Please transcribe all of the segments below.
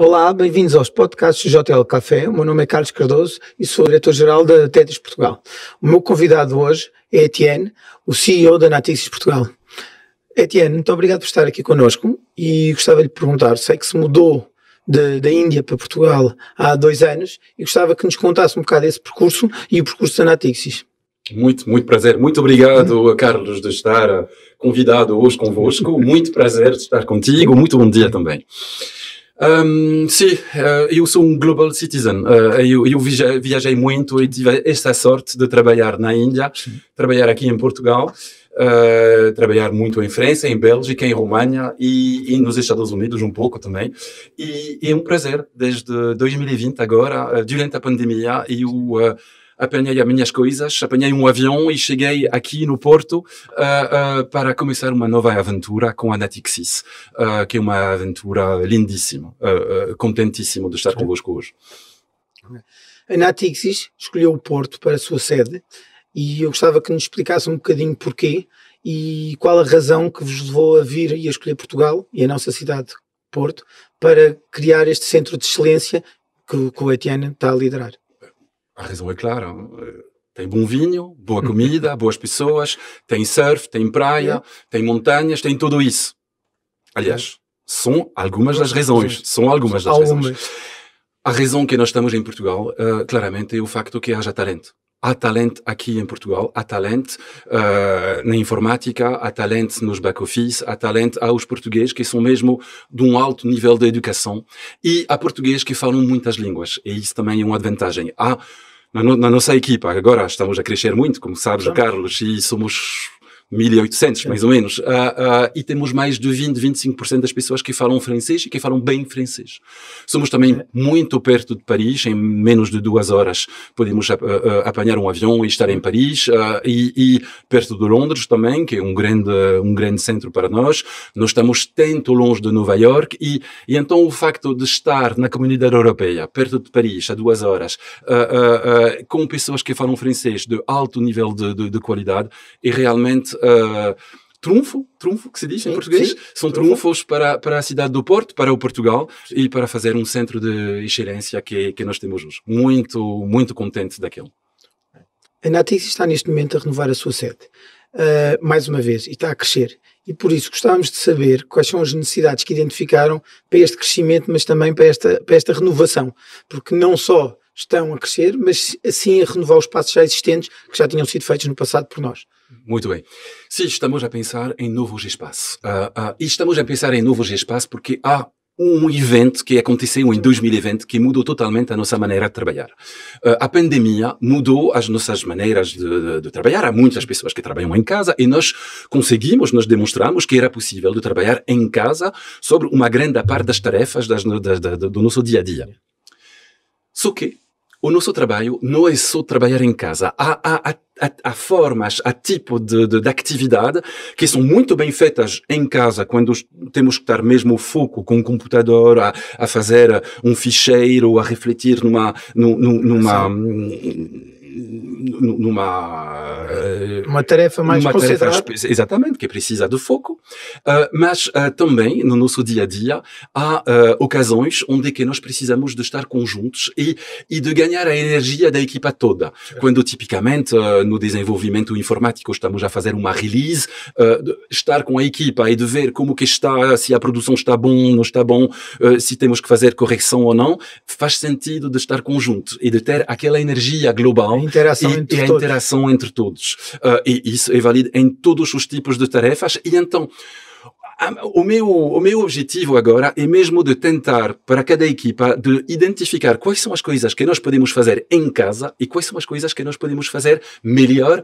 Olá, bem-vindos aos podcasts JL Café. O meu nome é Carlos Cardoso e sou diretor-geral da Tetris Portugal. O meu convidado hoje é Etienne, o CEO da Natixis Portugal. Etienne, muito obrigado por estar aqui connosco e gostava de lhe perguntar, sei que se mudou de, da Índia para Portugal há dois anos e gostava que nos contasse um bocado esse percurso e o percurso da Natixis. Muito, muito prazer. Muito obrigado, uhum. Carlos, de estar eh, convidado hoje convosco. Muito prazer de estar contigo. Muito bom dia também. Um, sim, eh, eu sou um global citizen. Eh, eu, eu viajei, muito e tive essa sorte de trabalhar na Índia, sim. trabalhar aqui em Portugal, uh, trabalhar muito em França, em Bélgica, em România e, e nos Estados Unidos um pouco também. E, é um prazer, desde 2020 agora, durante a pandemia, eu apanhei as minhas coisas, apanhei um avião e cheguei aqui no Porto uh, uh, para começar uma nova aventura com a Natixis, uh, que é uma aventura lindíssima. contentíssimo de estar okay. convosco hoje. A Natixis escolheu o Porto para a sua sede e eu gostava que nos explicasse um bocadinho porquê e qual a razão que vos levou a vir e a escolher Portugal e a nossa cidade Porto para criar este centro de excelência que, que o Etienne está a liderar. A razão é clara. Eh, tem bom vinho, boa comida, boas pessoas, tem surf, tem praia, tem montanhas, tem tudo isso. Aliás, são algumas das razões. São algumas das razões. A razão que nós estamos em Portugal, uh, claramente, é o facto que haja talento há talento aqui em Portugal, há talento uh, eh, na informática, há talento nos back-office, há talento aos portugueses que são mesmo de um alto nível de educação e há portugueses que falam muitas línguas e isso também é uma vantagem. Há, na, no, na nossa equipa, agora estamos a crescer muito, como sabes, Carlos, e somos 1800, mais ou menos. Uh, uh, e temos mais de 20, 25% das pessoas que falam francês e que falam bem francês. Somos também é. muito perto de Paris, em menos de duas horas podemos ah, apanhar um avião e estar em Paris, e, e, perto de Londres também, que é um grande, um grande centro para nós. Nós estamos tanto longe de Nova York, e, e então o facto de estar na comunidade europeia, perto de Paris, a duas horas, com pessoas que falam francês de alto nível de, de, de qualidade, é realmente uh, trunfo, trunfo que se diz sim, em português, sim, são trunfo. trunfos para, para a cidade do Porto, para o Portugal sim. e para fazer um centro de excelência que, que nós temos hoje. Muito, muito contente daquilo. A Natix está neste momento a renovar a sua sede, uh, mais uma vez, e está a crescer. E por isso gostávamos de saber quais são as necessidades que identificaram para este crescimento, mas também para esta, para esta renovação. Porque não só estão a crescer, mas assim a renovar os espaços já existentes que já tinham sido feitos no passado por nós. Muito bem. Sim, estamos a pensar em novos espaços, uh, uh, estamos a pensar em novos espaços porque há um evento que aconteceu em 2020 que mudou totalmente a nossa maneira de trabalhar. Ah, a pandemia mudou as nossas maneiras de, de, de, trabalhar. Há muitas pessoas que trabalham em casa e nós conseguimos, nós demonstramos que era possível de trabalhar em casa sobre uma grande parte das tarefas das, das, das, do nosso dia a dia. Só que o nosso trabalho não é só trabalhar em casa. Há, há, há, há formas, há tipo de, de, de, atividade que são muito bem feitas em casa, quando temos que estar mesmo foco com o computador, a, a fazer um ficheiro, a refletir numa, numa, hum, numa, numa eh, uma tarefa mais uma concentrada. Tarefa, exatamente, que precisa de foco. Uh, mas uh, também, no nosso dia a dia, há uh, ocasiões onde é que nós precisamos de estar conjuntos e, e de ganhar a energia da equipa toda. É. Quando, tipicamente, no desenvolvimento informático, estamos a fazer uma release, estar com a equipa e de ver como que está, se a produção está bom, não está bom, se temos que fazer correção ou não, faz sentido de estar conjunto e de ter aquela energia global a interação e, entre e a interação entre todos. e isso é válido em todos os tipos de tarefas. E então, ah, o meu, o meu objetivo agora é mesmo de tentar, para cada equipa, de identificar quais são as coisas que nós podemos fazer em casa e quais são as coisas que nós podemos fazer melhor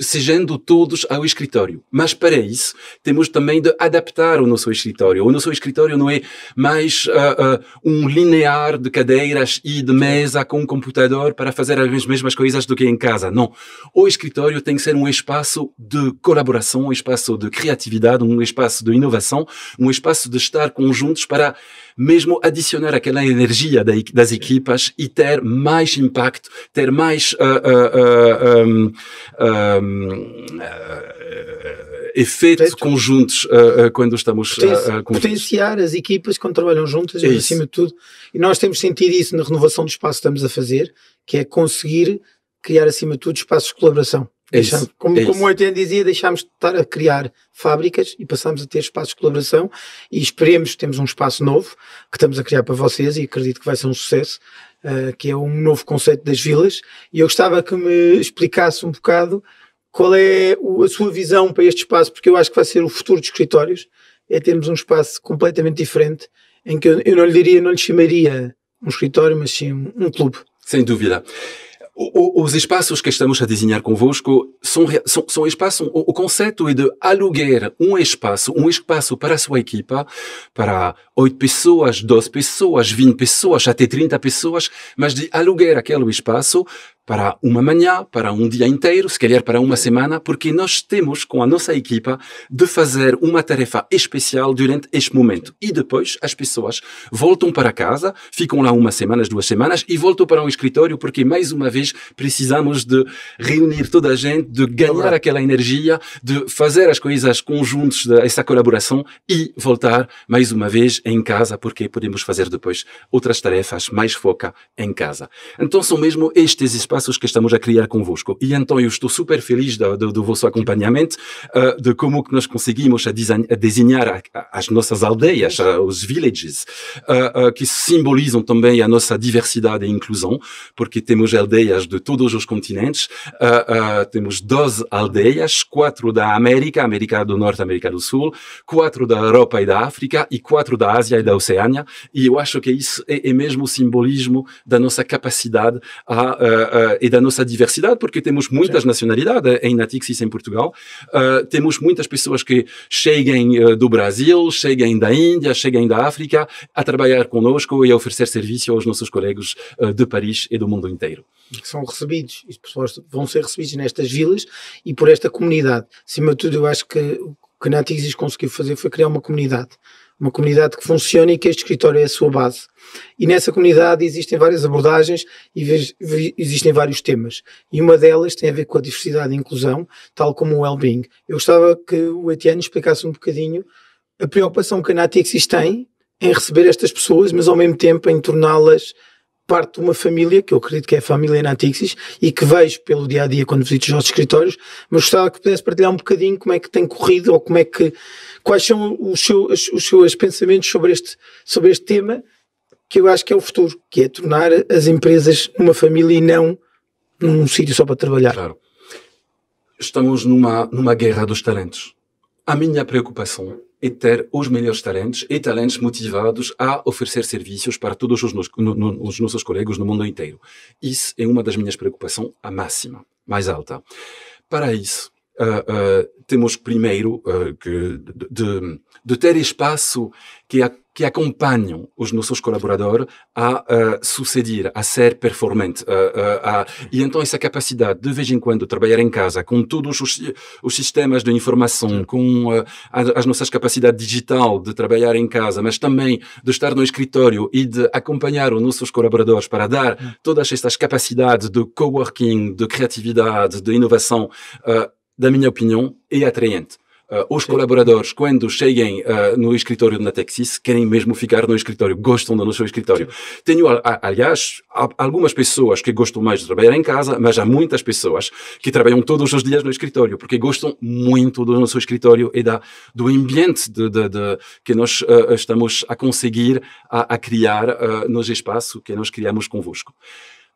sejando todos ao escritório. Mas para isso, temos também de adaptar o nosso escritório. O nosso escritório não é mais uh, uh, um linear de cadeiras e de mesa com um computador para fazer as mesmas coisas do que em casa. Não. O escritório tem que ser um espaço de colaboração, um espaço de criatividade, um espaço de inovação, um espaço de estar conjuntos para mesmo adicionar aquela energia das equipas e ter mais impacto, ter mais uh, ah, um, eh, efeitos Feito. conjuntos eh, eh, quando estamos Poten com... Potenciar as equipas quando trabalham juntas, é acima de tudo. E nós temos sentido isso na renovação do espaço que estamos a fazer, que é conseguir criar, acima de tudo, espaços de colaboração. É como, é como o Oiten dizia, deixámos de estar a criar fábricas e passámos a ter espaços de colaboração e esperemos, temos um espaço novo que estamos a criar para vocês e acredito que vai ser um sucesso, uh, que é um novo conceito das vilas e eu gostava que me explicasse um bocado qual é a sua visão para este espaço, porque eu acho que vai ser o futuro dos escritórios, é termos um espaço completamente diferente, em que eu, não lhe diria, não lhe chamaria um escritório, mas sim um, clube. Sem dúvida. O, os espaços que estamos a desenhar convosco são, são, são espaços, o, o, conceito é de alugar um espaço, um espaço para a sua equipa, para oito pessoas, 12 pessoas, 20 pessoas, até 30 pessoas, mas de alugar aquele espaço para uma manhã, para um dia inteiro, se calhar para uma semana, porque nós temos com a nossa equipa de fazer uma tarefa especial durante este momento. E depois as pessoas voltam para casa, ficam lá uma semana, duas semanas e voltam para o escritório porque mais uma vez precisamos de reunir toda a gente, de ganhar aquela energia, de fazer as coisas conjuntos dessa colaboração e voltar mais uma vez em casa porque podemos fazer depois outras tarefas mais foca em casa. Então são mesmo estes espaços passos que estamos a criar convosco. E então eu estou super feliz do, do, do vosso acompanhamento, uh, de como que nós conseguimos a, a desenhar a, a, as nossas aldeias, eh, os villages, uh, uh, que simbolizam também a nossa diversidade e inclusão, porque temos aldeias de todos os continentes, temos 12 aldeias, quatro da América, América do Norte, América do Sul, quatro da Europa e da África e quatro da Ásia e da Oceânia. E eu acho que isso é, é mesmo o simbolismo da nossa capacidade a uh, e da nossa diversidade, porque temos muitas Sim. nacionalidades eh, em Natixis em Portugal. Uh, temos muitas pessoas que chegam do Brasil, chegam da Índia, chegam da África a trabalhar conosco e a oferecer serviço aos nossos colegas de Paris e do mundo inteiro. Que são recebidos, pessoas vão ser recebidos nestas vilas e por esta comunidade. Acima de tudo, eu acho que que a Natixis conseguiu fazer foi criar uma comunidade. Uma comunidade que funciona e que este escritório é a sua base. E nessa comunidade existem várias abordagens e existem vários temas. E uma delas tem a ver com a diversidade e inclusão, tal como o well-being. Eu gostava que o Etienne explicasse um bocadinho a preocupação que a Natixis tem em receber estas pessoas, mas ao mesmo tempo em torná-las parte de uma família, que eu acredito que é a família Natixis, e que vejo pelo dia a dia quando visito os nossos escritórios, mas gostava que pudesse partilhar um bocadinho como é que tem corrido ou como é que, quais são os seus, os seus pensamentos sobre este, sobre este tema, que eu acho que é o futuro, que é tornar as empresas uma família e não num sítio só para trabalhar. Claro. Estamos numa, numa guerra dos talentos. A minha preocupação e ter os melhores talentos e talentos motivados a oferecer serviços para todos os, nos, no, no, os nossos colegas no mundo inteiro. Isso é uma das minhas preocupações a máxima, mais alta. Para isso, Uh, temos primeiro uh, que de, de, ter espaço que, a, que acompanham os nossos colaboradores a suceder, a ser performante. A, e então essa capacidade de vez em quando trabalhar em casa com todos os, os sistemas de informação, com as, as nossas capacidades digital de trabalhar em casa, mas também de estar no escritório e de acompanhar os nossos colaboradores para dar hum. todas estas capacidades de coworking, de criatividade, de inovação da minha opinião, é atraente. Uh, os Sim. colaboradores, quando cheguem uh, no escritório da Texas, querem mesmo ficar no escritório, gostam do nosso escritório. Sim. Tenho, aliás, algumas pessoas que gostam mais de trabalhar em casa, mas há muitas pessoas que trabalham todos os dias no escritório, porque gostam muito do nosso escritório e da, do ambiente de, de, de que nós uh, estamos a conseguir a, a criar uh, nos espaços que nós criamos convosco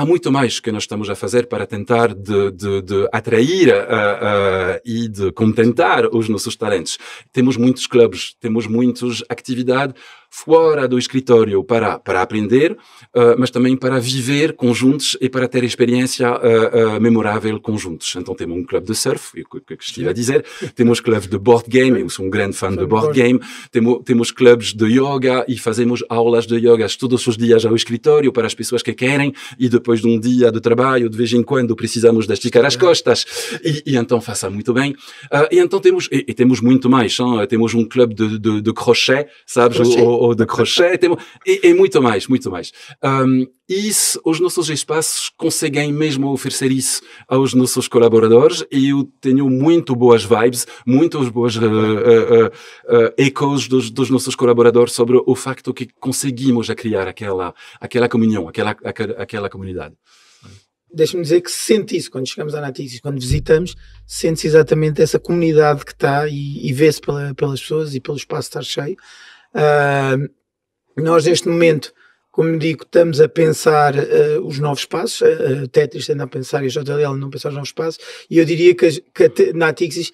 há muito mais que nós estamos a fazer para tentar de, de, de atrair uh, uh, e de contentar os nossos talentos. Temos muitos clubes, temos muitas atividades fora do escritório para, para aprender, uh, mas também para viver conjuntos e para ter experiência uh, uh, memorável conjuntos. Então temos um clube de surf, o que, que estive a dizer, temos clubes de board game, eu sou um grande fã de board game, temos, temos clubes de yoga e fazemos aulas de yoga todos os dias ao escritório para as pessoas que querem e depois de um dia de trabalho, de vez em quando precisamos de esticar as é. costas e, e então faça muito bem. e então temos, e, e temos muito mais, hein? temos um clube de, de, de crochê, sabes? Crochê. O, ou de crochê, e, e, muito mais, muito mais. Um, isso, os nossos espaços conseguem mesmo oferecer isso aos nossos colaboradores e eu tenho muito boas vibes, muitos boas uh, eh, uh, eh, uh, eh, ecos dos, dos, nossos colaboradores sobre o facto que conseguimos criar aquela, aquela comunhão, aquela, aquela comunidade deixa-me dizer que se sente isso quando chegamos à Natixis, quando visitamos, sente-se exatamente essa comunidade que está e, e vê-se pela, pelas pessoas e pelo espaço estar cheio. Uh, nós, neste momento, como digo, estamos a pensar uh, os novos passos, a uh, ah, Tetris anda a pensar e a JDL não pensar os novos passos, e eu diria que, que a Natixis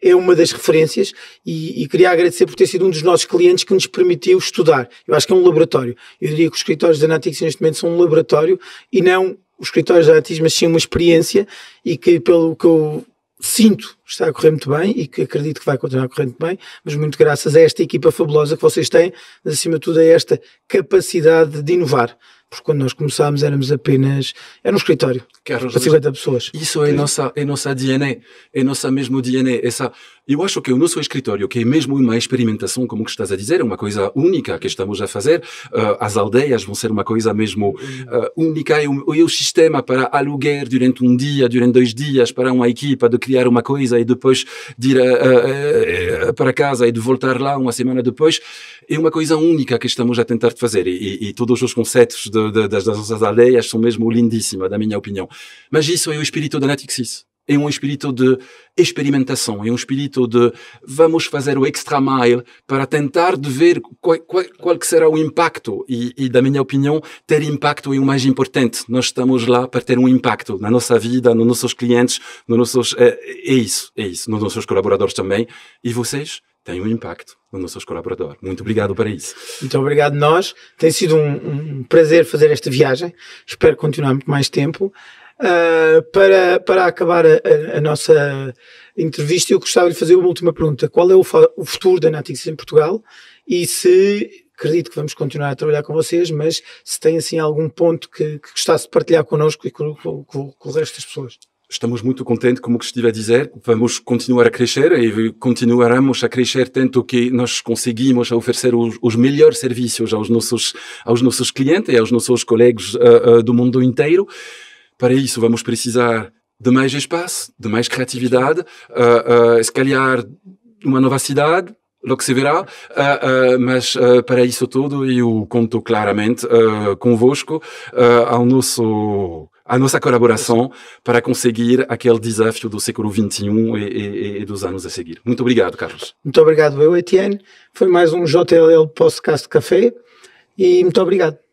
é uma das referências e, e, queria agradecer por ter sido um dos nossos clientes que nos permitiu estudar. Eu acho que é um laboratório. Eu diria que os escritórios da Natixis neste momento são um laboratório e não os escritórios da Natixis, mas sim uma experiência e que pelo que eu sinto está a correr muito bem e que acredito que vai continuar a correr muito bem, mas muito graças a esta equipa fabulosa que vocês têm, mas acima de tudo a esta capacidade de inovar. Porque quando nós começámos éramos apenas. Era um escritório Carlos, para 50 pessoas. Isso é, é. Nossa, é nossa DNA, é nossa mesmo DNA. É essa eu acho que o nosso escritório, que é mesmo uma experimentação, como que estás a dizer, é uma coisa única que estamos a fazer, uh, as aldeias vão ser uma coisa mesmo uh, única, é o, é o sistema para aluguer durante um dia, durante dois dias, para uma equipa de criar uma coisa e depois de ir uh, para casa e de voltar lá uma semana depois, é uma coisa única que estamos a tentar fazer e, e todos os conceitos de, de, das nossas aldeias são mesmo lindíssimos, da minha opinião. Mas isso é o espírito da Natixis é um espírito de experimentação, é um espírito de vamos fazer o extra mile para tentar de ver qual, qual, qual será o impacto e, e, da minha opinião, ter impacto é o mais importante. Nós estamos lá para ter um impacto na nossa vida, nos nossos clientes, nos nossos, é, é isso, é isso, nos nossos colaboradores também. E vocês têm um impacto no nosso colaborador. Muito obrigado para isso. Muito obrigado nós. Tem sido um, um prazer fazer esta viagem. Espero continuar muito mais tempo. Uh, para, para acabar a, a, nossa entrevista, eu gostava de fazer uma última pergunta. Qual é o, o futuro da Natix em Portugal e se acredito que vamos continuar a trabalhar com vocês, mas se tem assim algum ponto que, que gostasse de partilhar connosco e com, com, com, com o resto das pessoas. Estamos muito contentes, como que estive a dizer, vamos continuar a crescer e continuaremos a crescer tanto que nós conseguimos oferecer os, os melhores serviços aos nossos, aos nossos clientes e aos nossos colegas uh, uh, do mundo inteiro para isso vamos precisar de mais espaço, de mais criatividade, uh, uh, uma nova cidade, logo se verá, uh, uh, mas uh, para isso tudo eu conto claramente uh, convosco ao nosso a nossa colaboração para conseguir aquele desafio do século XXI e, e, e, dos anos a seguir. Muito obrigado, Carlos. Muito obrigado, eu, Etienne. Foi mais um JLL Podcast Café e muito obrigado.